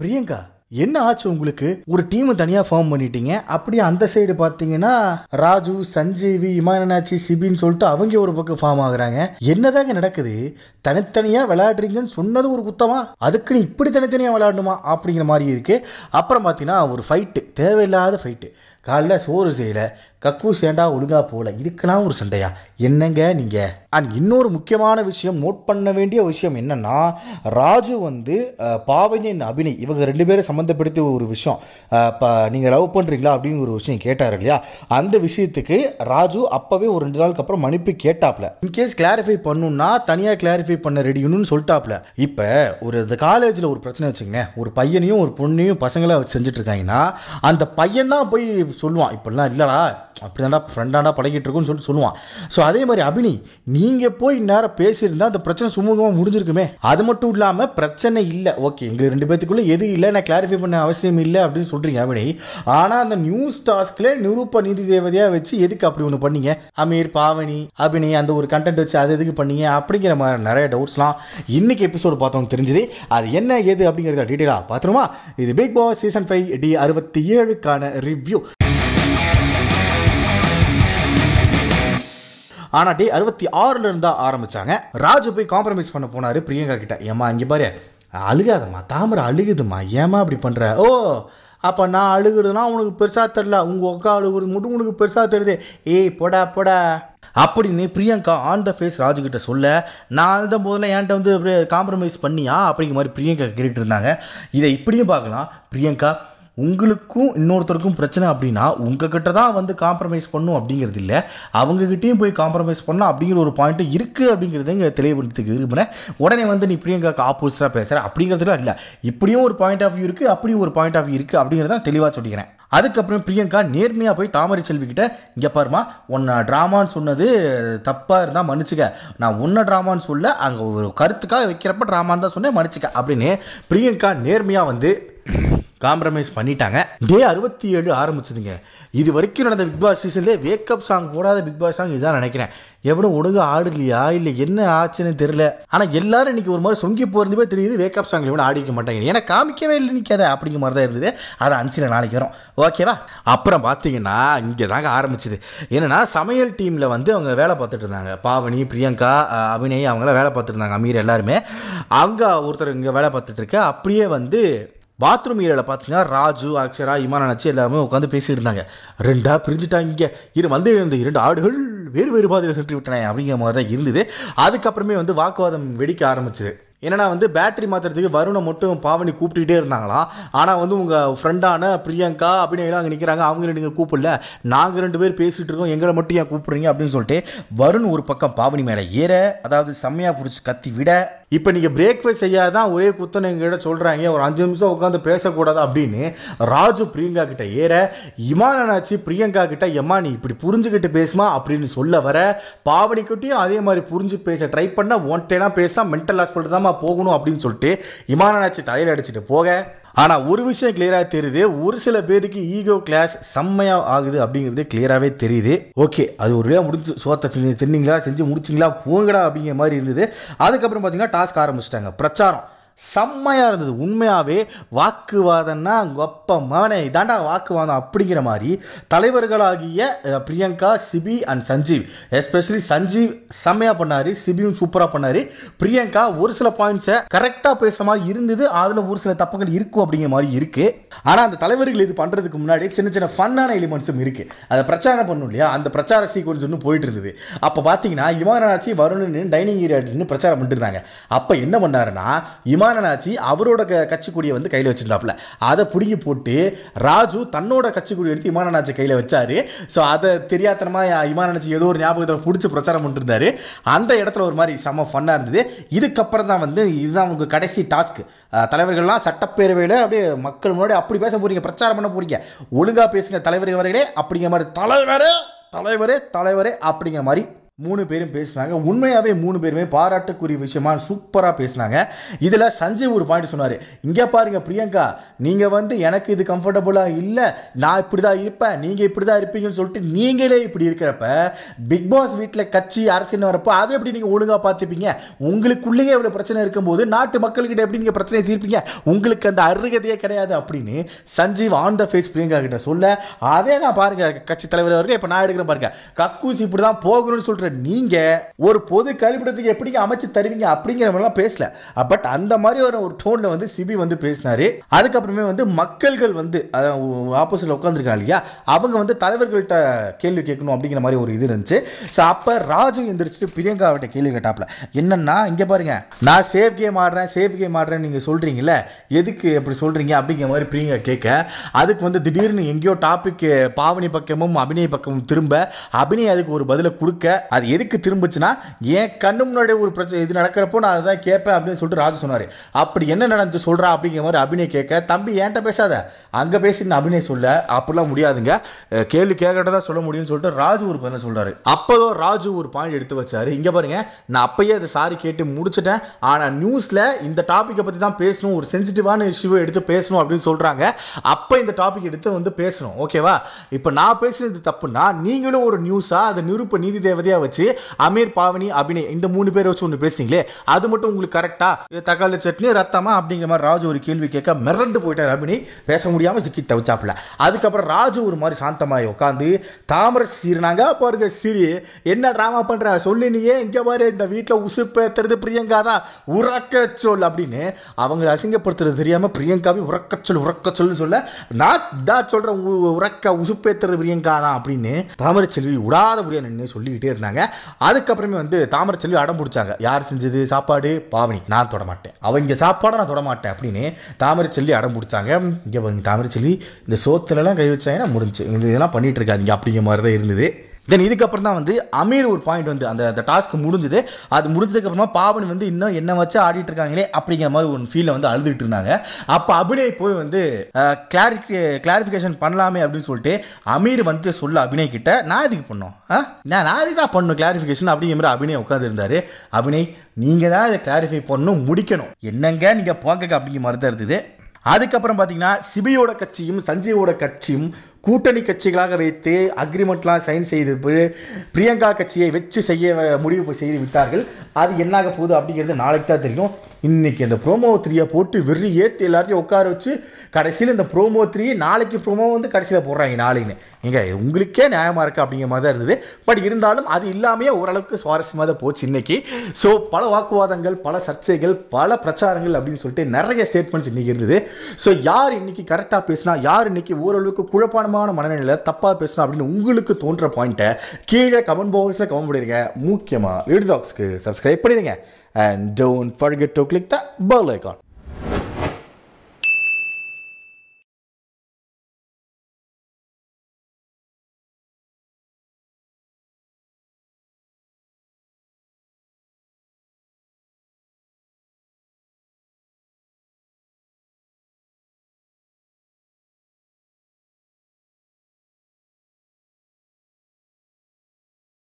பிரியங்கா என்ன ஆச்சு உங்களுக்கு ஒரு டீம் தனியா ஃபார்ம் பண்ணிட்டீங்க அப்படியே அந்த சைடு பாத்தீங்கன்னா ராஜு சஞ்சீவி இமானாச்சி சிபின்னு சொல்லிட்டு அவங்க ஒரு பக்கம் ஃபார்ம் ஆகுறாங்க என்னதாங்க நடக்குது தனித்தனியா விளையாடுறீங்கன்னு சொன்னது ஒரு குத்தமா அதுக்குன்னு இப்படி தனித்தனியா விளையாடணுமா அப்படிங்கிற மாதிரி இருக்கு அப்புறம் பாத்தீங்கன்னா ஒரு ஃபைட்டு தேவையில்லாத ஃபைட்டு காலைல சோறு செய்யலை கக்கூ சேண்டா ஒழுங்காக போகல இதுக்கெல்லாம் ஒரு சண்டையா என்னங்க நீங்கள் அண்ட் இன்னொரு முக்கியமான விஷயம் நோட் பண்ண வேண்டிய விஷயம் என்னென்னா ராஜு வந்து பாவனின் அபினி இவங்க ரெண்டு பேரும் சம்மந்தப்படுத்தி ஒரு விஷயம் இப்போ நீங்கள் லவ் பண்ணுறீங்களா அப்படின்னு ஒரு விஷயம் கேட்டார் இல்லையா அந்த விஷயத்துக்கு ராஜு அப்போவே ஒரு ரெண்டு நாளுக்கு அப்புறம் மன்னிப்பு கேட்டாப்ல இன்கேஸ் கிளாரிஃபை பண்ணுன்னா தனியாக கிளாரிஃபை பண்ண ரெடியுன்னு சொல்லிட்டாப்ல இப்போ ஒரு இந்த காலேஜில் ஒரு பிரச்சனை வச்சுக்கங்க ஒரு பையனையும் ஒரு பொண்ணையும் பசங்களாக செஞ்சுட்டு இருக்காங்கன்னா அந்த பையன் தான் போய் சொல்லுவான் இப்படிலாம் இல்லைடா அப்படி தாண்டா ஃப்ரெண்டாண்டா பழகிட்டு இருக்கும்னு சொல்லிட்டு சொல்லுவான் ஸோ அதே மாதிரி அபினி நீங்கள் போய் நேரம் பேசியிருந்தால் அந்த பிரச்சனை சுமூகமாக முடிஞ்சிருக்குமே அது மட்டும் இல்லாமல் பிரச்சனை இல்லை ஓகே எங்களுக்கு ரெண்டு பேத்துக்குள்ளே எது இல்லை நான் கிளாரிஃபை பண்ண அவசியம் இல்லை அப்படின்னு சொல்கிறீங்க அபினி ஆனால் அந்த நியூஸ் டாஸ்கில் நிரூப நீதி தேவதையாக வச்சு எதுக்கு அப்படி ஒன்று பண்ணீங்க அமீர் பாவனி அபினி அந்த ஒரு கண்டென்ட் வச்சு அது எதுக்கு பண்ணீங்க அப்படிங்கிற மாதிரி நிறைய டவுட்ஸ்லாம் இன்றைக்கி எபிசோடு பார்த்தோம் தெரிஞ்சுது அது என்ன ஏது அப்படிங்கிறத டீட்டெயிலாக பார்த்துருமா இது பிக் பாஸ் சீசன் ஃபைவ் டி அறுபத்தி ஏழுக்கான ரிவ்யூ ஆனால் டே அறுபத்தி ஆறுல இருந்தால் ஆரம்பிச்சாங்க ராஜு போய் காம்ப்ரமைஸ் பண்ண போனார் பிரியங்கா கிட்ட ஏமா இங்கே பாரு அழுகாதம்மா தாமரை அழுகுதுமா ஏமா அப்படி பண்ணுற ஓ அப்போ நான் அழுகுறதுனா உனக்கு பெருசாக தெரில உங்கள் அக்கா அழுகுறது மட்டும் உனக்கு பெருசாக தெரியுது ஏய் போடா போடா அப்படின்னு Priyanka on the face Raju ராஜுக்கிட்ட சொல்ல நான் அந்த போதில் என்கிட்ட வந்து காம்ப்ரமைஸ் பண்ணியா அப்படிங்கிற மாதிரி பிரியங்கா கேட்டுட்டு இருந்தாங்க இதை இப்படியும் பார்க்கலாம் பிரியங்கா உங்களுக்கும் இன்னொருத்தருக்கும் பிரச்சனை அப்படின்னா உங்ககிட்ட தான் வந்து காம்ப்ரமைஸ் பண்ணும் அப்படிங்கிறது இல்லை அவங்ககிட்டையும் போய் காம்ப்ரமைஸ் பண்ணால் அப்படிங்கிற ஒரு பாயிண்ட்டு இருக்குது அப்படிங்கிறத இங்கே தெளிவுபடுத்திக்க விரும்புகிறேன் உடனே வந்து நீ பிரியங்காக்கு ஆப்போசிட்டாக பேசுகிற அப்படிங்கிறதுலாம் இல்லை இப்படியும் ஒரு பாயிண்ட் ஆஃப் வியூ இருக்குது அப்படியும் ஒரு பாயிண்ட் ஆஃப் வியூ இருக்குது அப்படிங்கிறத நான் தெளிவாக சொல்லிக்கிறேன் அதுக்கப்புறம் பிரியங்கா நேர்மையாக போய் தாமரை செல்விக்கிட்ட இங்கே பாருமா உன்னை ட்ராமான்னு சொன்னது தப்பாக இருந்தால் மன்னிச்சுக்க நான் உன்னை ட்ராமான்னு சொல்ல அங்கே ஒரு கருத்துக்காக வைக்கிறப்ப ட்ராமான்னு தான் சொன்னேன் மன்னிச்சுக்க அப்படின்னு பிரியங்கா நேர்மையாக வந்து காம்ப்ரமைஸ் பண்ணிட்டாங்க டே அறுபத்தி ஏழு ஆரம்பிச்சதுங்க இது வரைக்கும் நடந்த பிக் பாஸ் சீசன்லேயே வேக்கப் சாங் போடாத பிக் பாஸ் சாங் இதான் நினைக்கிறேன் எவனும் ஒழுங்கு ஆடலையா இல்லை என்ன ஆச்சுன்னு தெரியல ஆனால் எல்லாரும் இன்னைக்கு ஒரு மாதிரி சொங்கி போய் தெரியுது வேக்கப் சாங் எவ்வளோ ஆடிக்க மாட்டாங்க ஏன்னா காமிக்கவே இல்லை நிற்காத அப்படிங்கிற மாதிரி தான் இருந்தது அதை அன்சில நாளைக்கு வரும் ஓகேவா அப்புறம் பார்த்தீங்கன்னா இங்கே தாங்க ஆரம்பிச்சுது என்னென்னா சமையல் டீமில் வந்து அவங்க வேலை பார்த்துட்டு இருந்தாங்க பாவனி பிரியங்கா அபிநய் அவங்களாம் வேலை பார்த்துட்டு இருந்தாங்க அமீர் எல்லாருமே அங்கே ஒருத்தர் இங்கே வேலை பார்த்துட்டு இருக்க அப்படியே வந்து பாத்ரூம் ஏரியாவில் பார்த்தீங்கன்னா ராஜு அக்ஷரா இமான நச்சு எல்லாமே உட்காந்து பேசிட்டு இருந்தாங்க ரெண்டாக பிரிஞ்சுட்டாங்க இரு வந்து இருந்த இரண்டு ஆடுகள் வேறு வேறு பாதையில் சுற்றி விட்டன அப்படிங்கிற மாதிரி தான் இருந்தது அதுக்கப்புறமே வந்து வாக்குவாதம் வெடிக்க ஆரம்பிச்சது என்னென்னா வந்து பேட்டரி மாற்றுறதுக்கு வருணை மட்டும் பாவனி கூப்பிட்டுக்கிட்டே இருந்தாங்களாம் ஆனால் வந்து உங்கள் ஃப்ரெண்டான பிரியங்கா அப்படின்னு அங்கே நிற்கிறாங்க அவங்க நீங்கள் கூப்பிடல நாங்கள் ரெண்டு பேர் பேசிகிட்டு இருக்கோம் எங்களை மட்டும் ஏன் கூப்பிட்றீங்க அப்படின்னு சொல்லிட்டு வருண் ஒரு பக்கம் பாவனி மேலே ஏற அதாவது செம்மையாக பிடிச்சி கத்தி விட இப்போ நீங்கள் பிரேக்ஃபாஸ்ட் செய்யாதான் ஒரே குத்தனை எங்ககிட்ட சொல்கிறாங்க ஒரு அஞ்சு நிமிஷம் உட்காந்து பேசக்கூடாது அப்படின்னு ராஜு பிரியங்கா கிட்ட ஏற இமானாச்சு பிரியங்கா கிட்ட எம்மா நீ இப்படி புரிஞ்சுக்கிட்டு பேசுமா அப்படின்னு சொல்ல வர பாவனிக்கிட்டையும் அதே மாதிரி புரிஞ்சு பேச ட்ரை பண்ண ஒன்ட்டேனா பேசினா மென்டல் ஹாஸ்பிட்டல் தான் போகணும் அப்படின்னு சொல்லிட்டு இமானாச்சி தலையில் அடிச்சுட்டு போக ஆனால் ஒரு விஷயம் கிளியராக தெரியுது ஒரு சில பேருக்கு ஈகோ கிளாஸ் செம்மையாக ஆகுது அப்படிங்கிறது கிளியராகவே தெரியுது ஓகே அது ஒரு வேலை முடிஞ்சு சோத்தை தின்னிங்களா செஞ்சு முடிச்சிங்களா போங்கடா அப்படிங்கிற மாதிரி இருந்தது அதுக்கப்புறம் பார்த்தீங்கன்னா டாஸ்க் ஆரம்பிச்சிட்டாங்க பிரச்சாரம் செம்மையாக இருந்தது உண்மையாகவே வாக்குவாதம்னா கொப்ப மகனே இதாண்டா வாக்குவாதம் அப்படிங்கிற மாதிரி தலைவர்களாகிய பிரியங்கா சிபி அண்ட் சஞ்சீவ் எஸ்பெஷலி சஞ்சீவ் செம்மையாக பண்ணார் சிபியும் சூப்பராக பண்ணார் பிரியங்கா ஒரு சில பாயிண்ட்ஸை கரெக்டாக பேசுகிற மாதிரி இருந்தது அதில் ஒரு சில தப்புகள் இருக்கும் அப்படிங்கிற மாதிரி இருக்குது ஆனால் அந்த தலைவர்கள் இது பண்ணுறதுக்கு முன்னாடி சின்ன சின்ன ஃபன்னான எலிமெண்ட்ஸும் இருக்குது அதை பிரச்சாரம் பண்ணும் இல்லையா அந்த பிரச்சார சீக்வன்ஸ் ஒன்று போயிட்டு இருந்தது அப்போ பார்த்தீங்கன்னா இமாராட்சி வருணுன்னு டைனிங் ஏரியா பிரச்சாரம் பண்ணிட்டு இருந்தாங்க அப்போ என்ன பண்ணாருன்னா இமா மகாநனாச்சி அவரோட கட்சி கட்சிக்கொடியை வந்து கையில் வச்சிருந்தாப்புல அதை பிடுங்கி போட்டு ராஜு தன்னோட கட்சிக்கொடி எடுத்து இமானாச்சி கையில் வச்சாரு ஸோ அதை தெரியாதனமாக இமானாச்சி ஏதோ ஒரு ஞாபகத்தை பிடிச்சி பிரச்சாரம் பண்ணிருந்தாரு அந்த இடத்துல ஒரு மாதிரி செம ஃபன்னாக இருந்தது இதுக்கப்புறம் தான் வந்து இதுதான் உங்கள் கடைசி டாஸ்க்கு தலைவர்கள்லாம் சட்டப்பேரவையில் அப்படியே மக்கள் முன்னாடி அப்படி பேச போகிறீங்க பிரச்சாரம் பண்ண போகிறீங்க ஒழுங்காக பேசுங்க தலைவர் வரையிலே அப்படிங்கிற மாதிரி தலைவரே தலைவரே தலைவரே அப்படிங்கிற மாதிரி மூணு பேரும் பேசினாங்க உண்மையாகவே மூணு பேருமே பாராட்டுக்குரிய விஷயமா சூப்பராக பேசினாங்க இதில் சஞ்சய் ஒரு பாயிண்ட் சொன்னார் இங்கே பாருங்கள் பிரியங்கா நீங்கள் வந்து எனக்கு இது கம்ஃபர்டபுளாக இல்லை நான் இப்படி தான் இருப்பேன் நீங்கள் இப்படி தான் இருப்பீங்கன்னு சொல்லிட்டு நீங்களே இப்படி இருக்கிறப்ப பிக் பாஸ் வீட்டில் கட்சி அரசியல் வரப்போ அதை எப்படி நீங்கள் ஒழுங்காக பார்த்துப்பீங்க உங்களுக்குள்ளேயே இவ்வளோ பிரச்சனை இருக்கும்போது நாட்டு மக்கள்கிட்ட எப்படி நீங்கள் பிரச்சனையை தீர்ப்பீங்க உங்களுக்கு அந்த அருகதையே கிடையாது அப்படின்னு Sanjeev on the face Priyanka கிட்ட சொல்ல அதே தான் பாருங்கள் கட்சி தலைவர் வரைக்கும் இப்போ நான் எடுக்கிறேன் பாருங்கள் கக்கூசி இப்படி தான் போகணும்னு சொல்கிற நீங்கள் ஒரு பொது கழிப்பிடத்துக்கு எப்படி அமைச்சு தருவீங்க அப்படிங்கிற மாதிரிலாம் பேசல பட் அந்த மாதிரி ஒரு ஒரு டோனில் வந்து சிபி வந்து பேசினார் அதுக்கப்புறமே வந்து மக்கள்கள் வந்து ஆப்போசிட்டில் உட்காந்துருக்கா இல்லையா அவங்க வந்து தலைவர்கள்ட்ட கேள்வி கேட்கணும் அப்படிங்கிற மாதிரி ஒரு இது இருந்துச்சு ஸோ அப்போ ராஜு எந்திரிச்சிட்டு பிரியங்கா அவட்ட கேள்வி கேட்டாப்ல என்னன்னா இங்கே பாருங்க நான் சேஃப் கேம் ஆடுறேன் சேஃப் கேம் ஆடுறேன்னு நீங்கள் சொல்கிறீங்களே எதுக்கு எப்படி சொல்கிறீங்க அப்படிங்கிற மாதிரி பிரியங்கா கேட்க அதுக்கு வந்து திடீர்னு எங்கேயோ டாபிக் பாவனி பக்கமும் அபிநய பக்கமும் திரும்ப அபிநய அதுக்கு ஒரு பதிலை கொடுக்க அது எதுக்கு திரும்பிச்சுன்னா என் கண்ணு முன்னாடி ஒரு பிரச்சனை இது நடக்கிறப்போ நான் அதை கேட்பேன் அப்படின்னு சொல்லிட்டு ராஜு சொன்னார் அப்படி என்ன நடந்து சொல்கிறா அப்படிங்கிற மாதிரி அபிநய் கேட்க தம்பி ஏன்ட்ட பேசாத அங்கே பேசி நான் அபிநய் சொல்ல அப்படிலாம் முடியாதுங்க கேள்வி கேட்கறதா சொல்ல முடியும்னு சொல்லிட்டு ராஜு ஒரு பதில் சொல்கிறாரு அப்போதோ ராஜு ஒரு பாயிண்ட் எடுத்து வச்சார் இங்கே பாருங்கள் நான் அப்பயே அதை சாரி கேட்டு முடிச்சிட்டேன் ஆனால் நியூஸில் இந்த டாப்பிக்கை பற்றி தான் பேசணும் ஒரு சென்சிட்டிவான இஷ்யூவை எடுத்து பேசணும் அப்படின்னு சொல்கிறாங்க அப்போ இந்த டாபிக் எடுத்து வந்து பேசணும் ஓகேவா இப்போ நான் பேசுனது தப்புன்னா நீங்களும் ஒரு நியூஸாக அதை நிருப்ப நீதி தேவதையாக வச்சு அமீர் பாவனி அபிநய் இந்த மூணு பேரை வச்சு ஒன்று பேசுனீங்களே அது மட்டும் உங்களுக்கு கரெக்டா தக்காளி சட்னி ரத்தமா அப்படிங்கிற மாதிரி ராஜு ஒரு கேள்வி கேட்க மிரண்டு போயிட்டார் அபிநய் பேச முடியாம சிக்கி தவிச்சாப்புல அதுக்கப்புறம் ராஜு ஒரு மாதிரி சாந்தமாயி உட்காந்து தாமரை சீரனாங்க பாருங்க சிறி என்ன ட்ராமா பண்ற சொல்லி நீயே இங்கே பாரு இந்த வீட்டில் உசுப்பேத்துறது பிரியங்கா தான் உறக்க சொல் அப்படின்னு அவங்களை அசிங்கப்படுத்துறது தெரியாம பிரியங்காவே உறக்க சொல் உறக்க சொல்ல நான் தான் சொல்றேன் உறக்க உசுப்பேத்துறது பிரியங்கா தான் அப்படின்னு தாமரை செல்வி விடாத முடியாது நின்று சொல்லிக்கிட்டே இருந்தாங்க பேசினாங்க அதுக்கப்புறமே வந்து தாமரை செல்வி அடம் பிடிச்சாங்க யார் செஞ்சது சாப்பாடு பாவனி நான் தொடமாட்டேன் அவங்க சாப்பாடை நான் தொடமாட்டேன் அப்படின்னு தாமரை செல்வி அடம் பிடிச்சாங்க இங்கே தாமரை செல்வி இந்த சோத்துலலாம் கை வச்சாங்கன்னா முடிஞ்சு இதெல்லாம் பண்ணிகிட்டு இருக்காதிங்க அப்படிங்கிற மாதிரி தான் இருந்தது தென் இதுக்கப்புறம் தான் வந்து அமீர் ஒரு பாயிண்ட் வந்து அந்த அந்த டாஸ்க் முடிஞ்சுது அது முடிஞ்சதுக்கப்புறமா பாவனி வந்து இன்னும் என்ன வச்சு ஆடிட்டு இருக்காங்களே அப்படிங்கிற மாதிரி ஒரு ஃபீலில் வந்து அழுதுட்டு இருந்தாங்க அப்போ அபிநய் போய் வந்து கிளாரிஃபி கிளாரிஃபிகேஷன் பண்ணலாமே அப்படின்னு சொல்லிட்டு அமீர் வந்துட்டு சொல்ல அபிநய் கிட்ட நான் இதுக்கு பண்ணோம் நான் நான் தான் பண்ணும் கிளாரிஃபிகேஷன் அப்படிங்கிற மாதிரி அபிநய் உட்காந்துருந்தாரு அபிநய் நீங்கள் தான் இதை கிளாரிஃபை பண்ணணும் முடிக்கணும் என்னங்க நீங்கள் போங்க அப்படிங்கிற மாதிரி தான் இருந்தது அதுக்கப்புறம் பார்த்தீங்கன்னா சிபியோட கட்சியும் சஞ்சயோட கட்சியும் கூட்டணி கட்சிகளாக வைத்து அக்ரிமெண்ட்லாம் சைன் செய்து பிரியங்கா கட்சியை வச்சு செய்ய முடிவு செய்து விட்டார்கள் அது என்னாக போகுது அப்படிங்கிறது நாளைக்கு தான் தெரியும் இன்றைக்கி அந்த ப்ரோமோ த்ரீயை போட்டு விரி ஏற்றி எல்லாத்தையும் உட்கார வச்சு கடைசியில் இந்த ப்ரோமோ த்ரீ நாளைக்கு ப்ரோமோ வந்து கடைசியில் போடுறாங்க நாளைக்குன்னு எங்க உங்களுக்கே நியாயமாக இருக்குது அப்படிங்கிற மாதிரி தான் இருந்தது பட் இருந்தாலும் அது இல்லாமையே ஓரளவுக்கு சுவாரஸ்யமாக தான் போச்சு இன்றைக்கி ஸோ பல வாக்குவாதங்கள் பல சர்ச்சைகள் பல பிரச்சாரங்கள் அப்படின்னு சொல்லிட்டு நிறைய ஸ்டேட்மெண்ட்ஸ் இன்றைக்கி இருந்தது ஸோ யார் இன்றைக்கி கரெக்டாக பேசினா யார் இன்றைக்கி ஓரளவுக்கு குழப்பமான மனநிலையில் தப்பாக பேசினா அப்படின்னு உங்களுக்கு தோன்ற பாயிண்ட்டை கீழே கமெண்ட் பாக்ஸில் கமெண்ட் பண்ணிடுங்க முக்கியமாக வீடு டாக்ஸ்க்கு சப்ஸ்கிரைப் பண்ணிடுங்க and don't forget to click the bell icon.